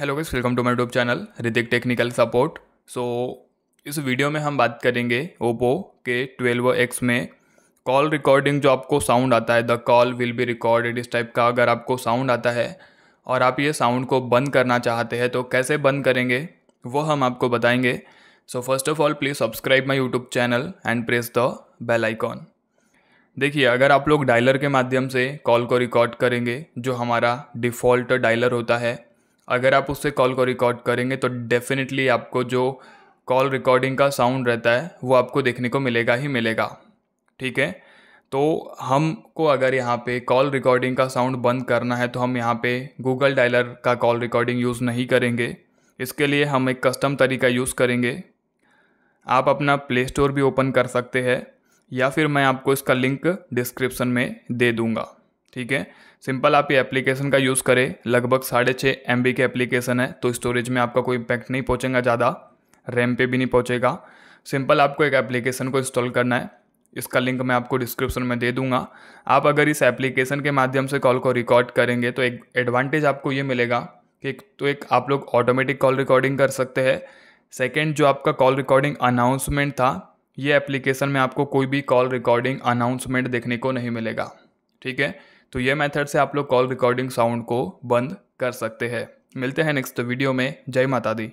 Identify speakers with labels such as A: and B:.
A: hello guys welcome to my YouTube channel Hritik technical support so इस video में हम बात करेंगे ओप्पो के ट्वेल्व एक्स में कॉल रिकॉर्डिंग जो आपको साउंड आता है the call will be recorded इस टाइप का अगर आपको साउंड आता है और आप ये साउंड को बंद करना चाहते हैं तो कैसे बंद करेंगे वो हम आपको बताएंगे so first of all please subscribe my YouTube channel and press the bell icon देखिए अगर आप लोग डायलर के माध्यम से कॉल को रिकॉर्ड करेंगे जो हमारा डिफ़ॉल्ट डायलर होता है अगर आप उससे कॉल को रिकॉर्ड करेंगे तो डेफिनेटली आपको जो कॉल रिकॉर्डिंग का साउंड रहता है वो आपको देखने को मिलेगा ही मिलेगा ठीक है तो हमको अगर यहाँ पे कॉल रिकॉर्डिंग का साउंड बंद करना है तो हम यहाँ पे गूगल डायलर का कॉल रिकॉर्डिंग यूज़ नहीं करेंगे इसके लिए हम एक कस्टम तरीका यूज़ करेंगे आप अपना प्ले स्टोर भी ओपन कर सकते हैं या फिर मैं आपको इसका लिंक डिस्क्रिप्शन में दे दूँगा ठीक है सिंपल आप ये एप्लीकेशन का यूज़ करें लगभग साढ़े छः एम के एप्लीकेशन है तो स्टोरेज में आपका कोई इम्पैक्ट नहीं पहुँचेगा ज़्यादा रैम पे भी नहीं पहुँचेगा सिंपल आपको एक एप्लीकेशन को इंस्टॉल करना है इसका लिंक मैं आपको डिस्क्रिप्शन में दे दूंगा आप अगर इस एप्लीकेशन के माध्यम से कॉल को रिकॉर्ड करेंगे तो एक एडवांटेज आपको ये मिलेगा कि तो एक आप लोग ऑटोमेटिक कॉल रिकॉर्डिंग कर सकते हैं सेकेंड जो आपका कॉल रिकॉर्डिंग अनाउंसमेंट था ये एप्लीकेशन में आपको कोई भी कॉल रिकॉर्डिंग अनाउंसमेंट देखने को नहीं मिलेगा ठीक है तो ये मेथड से आप लोग कॉल रिकॉर्डिंग साउंड को बंद कर सकते हैं मिलते हैं नेक्स्ट वीडियो में जय माता दी